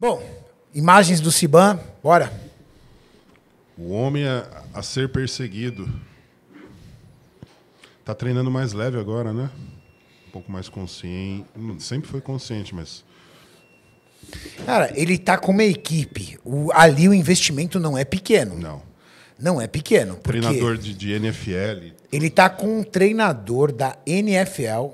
Bom, imagens do Siban, bora. O homem a, é a ser perseguido. Tá treinando mais leve agora, né? Um pouco mais consciente. Sempre foi consciente, mas. Cara, ele tá com uma equipe. O, ali o investimento não é pequeno. Não. Não é pequeno. Treinador de, de NFL. Ele tá com um treinador da NFL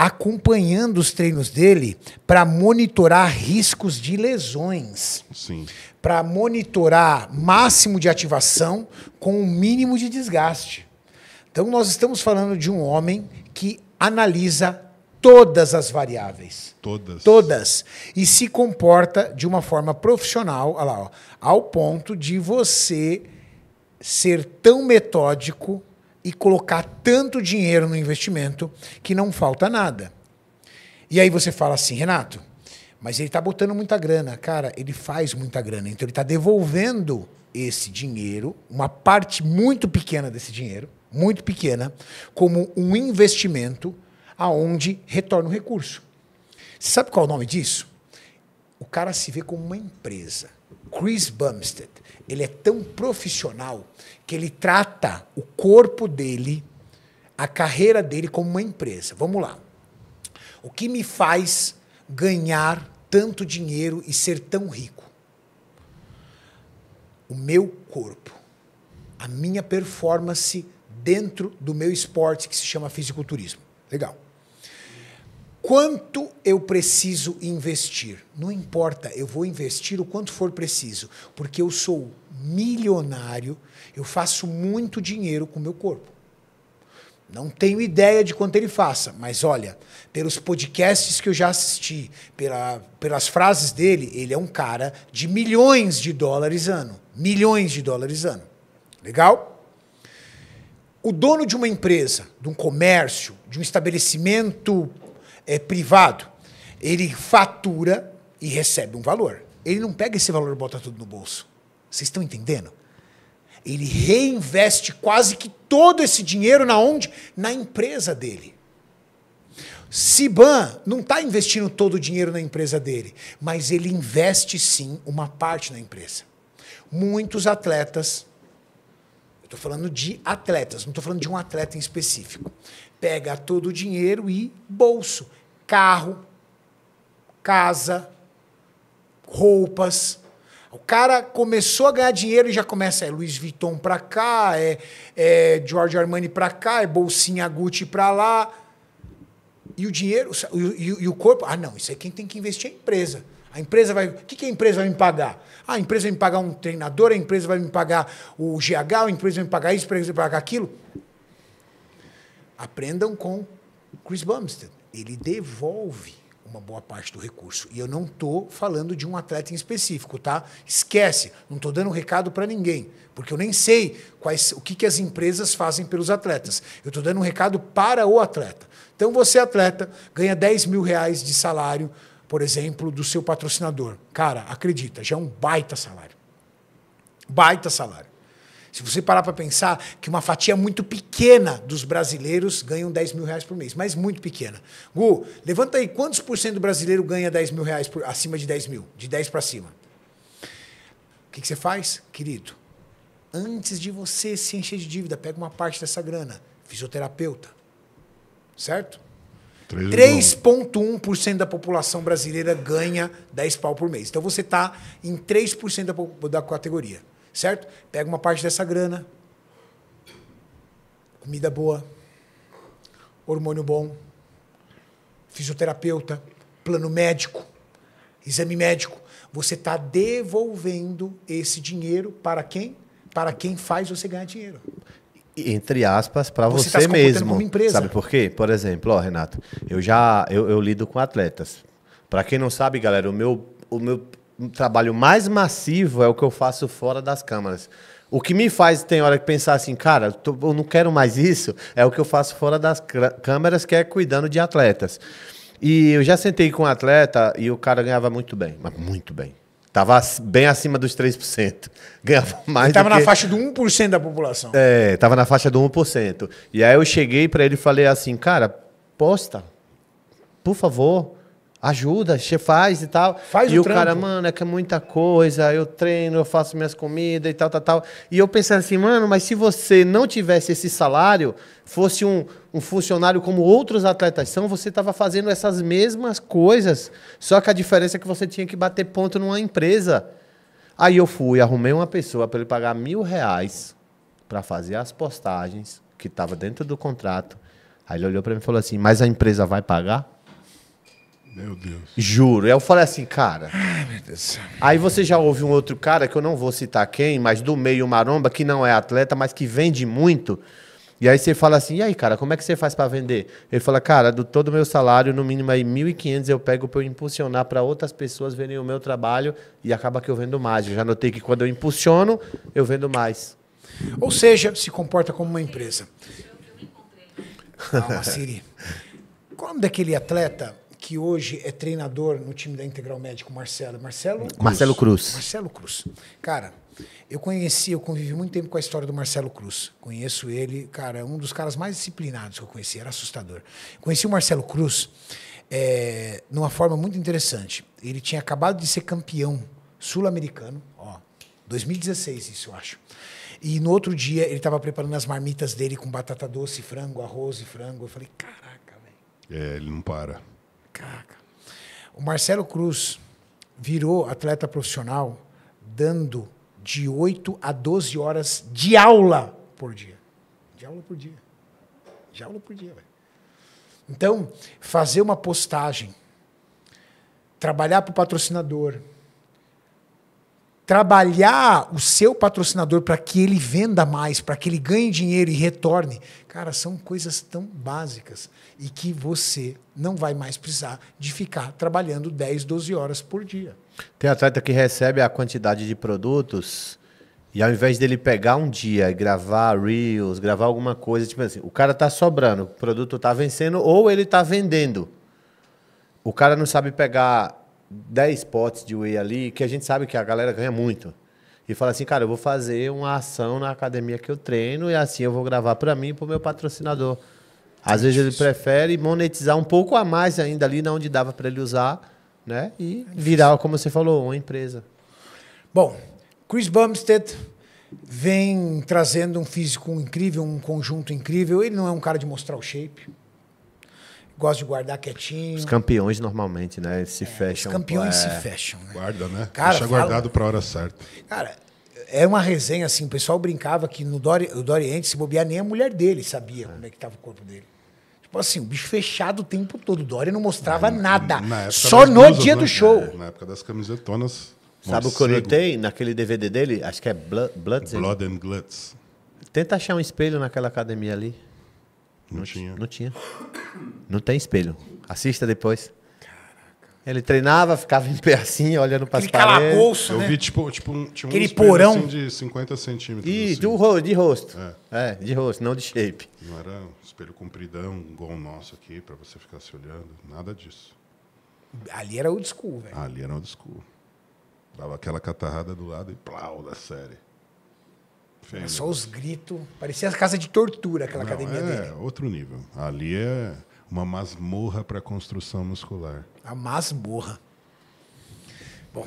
acompanhando os treinos dele para monitorar riscos de lesões. Sim. Para monitorar máximo de ativação com o mínimo de desgaste. Então, nós estamos falando de um homem que analisa todas as variáveis. Todas. Todas. E se comporta de uma forma profissional, lá, ó, ao ponto de você ser tão metódico e colocar tanto dinheiro no investimento que não falta nada. E aí você fala assim, Renato, mas ele está botando muita grana. Cara, ele faz muita grana. Então ele está devolvendo esse dinheiro, uma parte muito pequena desse dinheiro, muito pequena, como um investimento aonde retorna o recurso. Você sabe qual é o nome disso? O cara se vê como uma empresa. Chris Bumstead, ele é tão profissional que ele trata o corpo dele, a carreira dele como uma empresa. Vamos lá. O que me faz ganhar tanto dinheiro e ser tão rico? O meu corpo, a minha performance dentro do meu esporte que se chama fisiculturismo. Legal quanto eu preciso investir. Não importa, eu vou investir o quanto for preciso, porque eu sou milionário, eu faço muito dinheiro com o meu corpo. Não tenho ideia de quanto ele faça, mas olha, pelos podcasts que eu já assisti, pela, pelas frases dele, ele é um cara de milhões de dólares ano. Milhões de dólares ano. Legal? O dono de uma empresa, de um comércio, de um estabelecimento é, privado, ele fatura e recebe um valor. Ele não pega esse valor e bota tudo no bolso. Vocês estão entendendo? Ele reinveste quase que todo esse dinheiro na onde? Na empresa dele. Siban não está investindo todo o dinheiro na empresa dele, mas ele investe sim uma parte na empresa. Muitos atletas, estou falando de atletas, não estou falando de um atleta em específico, pega todo o dinheiro e bolso carro, casa, roupas. O cara começou a ganhar dinheiro e já começa é Louis Vuitton pra cá, é, é George Armani pra cá, é bolsinha Gucci pra lá. E o dinheiro, e, e, e o corpo, ah não, isso é quem tem que investir é a empresa. A empresa vai. O que, que a empresa vai me pagar? Ah, a empresa vai me pagar um treinador, a empresa vai me pagar o GH, a empresa vai me pagar isso, a empresa vai me pagar aquilo. Aprendam com Chris Bumstead ele devolve uma boa parte do recurso. E eu não estou falando de um atleta em específico, tá? Esquece, não estou dando recado para ninguém, porque eu nem sei quais, o que, que as empresas fazem pelos atletas. Eu estou dando um recado para o atleta. Então, você, atleta, ganha 10 mil reais de salário, por exemplo, do seu patrocinador. Cara, acredita, já é um baita salário. Baita salário. Se você parar para pensar que uma fatia muito pequena dos brasileiros ganham 10 mil reais por mês, mas muito pequena. Gu, levanta aí quantos por cento do brasileiro ganha 10 mil reais por, acima de 10 mil, de 10 para cima. O que, que você faz, querido? Antes de você se encher de dívida, pega uma parte dessa grana. Fisioterapeuta. Certo? 3,1% da população brasileira ganha 10 pau por mês. Então você está em 3% da, da categoria certo? Pega uma parte dessa grana, comida boa, hormônio bom, fisioterapeuta, plano médico, exame médico. Você está devolvendo esse dinheiro para quem? Para quem faz você ganhar dinheiro. Entre aspas, para você, você tá mesmo. Sabe por quê? Por exemplo, ó, Renato, eu já eu, eu lido com atletas. Para quem não sabe, galera, o meu, o meu trabalho mais massivo é o que eu faço fora das câmaras. O que me faz, tem hora que pensar assim, cara, eu não quero mais isso, é o que eu faço fora das câmeras, que é cuidando de atletas. E eu já sentei com um atleta e o cara ganhava muito bem, mas muito bem. Tava bem acima dos 3%. Ganhava mais. do que... É, na faixa do 1% da população. É, estava na faixa do 1%. E aí eu cheguei para ele e falei assim, cara, posta, por favor. Ajuda, você faz e tal. Faz e o, o cara, mano, é que é muita coisa, eu treino, eu faço minhas comidas e tal, tal, tal. E eu pensando assim, mano, mas se você não tivesse esse salário, fosse um, um funcionário como outros atletas são, você estava fazendo essas mesmas coisas, só que a diferença é que você tinha que bater ponto numa empresa. Aí eu fui, arrumei uma pessoa para ele pagar mil reais para fazer as postagens que estava dentro do contrato. Aí ele olhou para mim e falou assim: Mas a empresa vai pagar? Meu Deus. Juro. Aí eu falei assim, cara. Ai, meu Deus. Aí você já ouve um outro cara, que eu não vou citar quem, mas do meio maromba, que não é atleta, mas que vende muito. E aí você fala assim, e aí, cara, como é que você faz para vender? Ele fala, cara, do todo o meu salário, no mínimo aí 1.500 eu pego para eu impulsionar para outras pessoas verem o meu trabalho e acaba que eu vendo mais. Eu já notei que quando eu impulsiono, eu vendo mais. Ou seja, se comporta como uma empresa. Calma, Siri. Qual o nome daquele atleta que hoje é treinador no time da Integral Médico, Marcelo. Marcelo Cruz. Marcelo Cruz. Marcelo Cruz. Cara, eu conheci, eu convivi muito tempo com a história do Marcelo Cruz. Conheço ele, cara, um dos caras mais disciplinados que eu conheci, era assustador. Conheci o Marcelo Cruz é, numa forma muito interessante. Ele tinha acabado de ser campeão sul-americano, ó, 2016 isso eu acho. E no outro dia ele estava preparando as marmitas dele com batata doce, frango, arroz e frango. Eu falei, caraca, velho. É, ele não para. Caraca. O Marcelo Cruz virou atleta profissional dando de 8 a 12 horas de aula por dia. De aula por dia. De aula por dia, velho. Então, fazer uma postagem, trabalhar para o patrocinador, trabalhar o seu patrocinador para que ele venda mais, para que ele ganhe dinheiro e retorne, cara, são coisas tão básicas e que você não vai mais precisar de ficar trabalhando 10, 12 horas por dia. Tem atleta que recebe a quantidade de produtos e ao invés dele pegar um dia e gravar reels, gravar alguma coisa, tipo assim, o cara tá sobrando, o produto tá vencendo ou ele tá vendendo. O cara não sabe pegar 10 potes de whey ali, que a gente sabe que a galera ganha muito. E fala assim, cara, eu vou fazer uma ação na academia que eu treino e assim eu vou gravar para mim e para o meu patrocinador. Às vezes ele prefere monetizar um pouco a mais ainda ali, na onde dava para ele usar, né? E virar, como você falou, uma empresa. Bom, Chris Bumstead vem trazendo um físico incrível, um conjunto incrível. Ele não é um cara de mostrar o shape gosta de guardar quietinho. Os campeões normalmente, né? Se é, fecham. Os campeões é... se fecham, né? Guarda, né? Cara, Deixa fala... guardado para a hora certa. Cara, é uma resenha assim, o pessoal brincava que no Dori, o Doriente, se bobear, nem a mulher dele sabia é. como é que estava o corpo dele. Tipo assim, o bicho fechado o tempo todo. O Dória não mostrava nada. Na só no blusas, dia né? do show. É, na época das camisetonas. Sabe o que eu notei naquele DVD dele? Acho que é Blood, Blood, Blood and Gluts. Tenta achar um espelho naquela academia ali. Não, não tinha. Não tinha. Não tem espelho. Assista depois. Ele treinava, ficava em pé assim, olhando para as paredes. Calabouço, Eu né? vi, tipo, tipo um, tinha Aquele um porão. Assim de 50 centímetros. E assim. do, de rosto. É. é. de rosto, não de shape. Não era um espelho compridão, igual o nosso aqui, para você ficar se olhando. Nada disso. Ali era old school, velho. Ali era old school. Dava aquela catarrada do lado e plau da série. Feio. É só os gritos. Parecia a casa de tortura, aquela Não, academia é dele. outro nível. Ali é uma masmorra para construção muscular. A masmorra. Bom,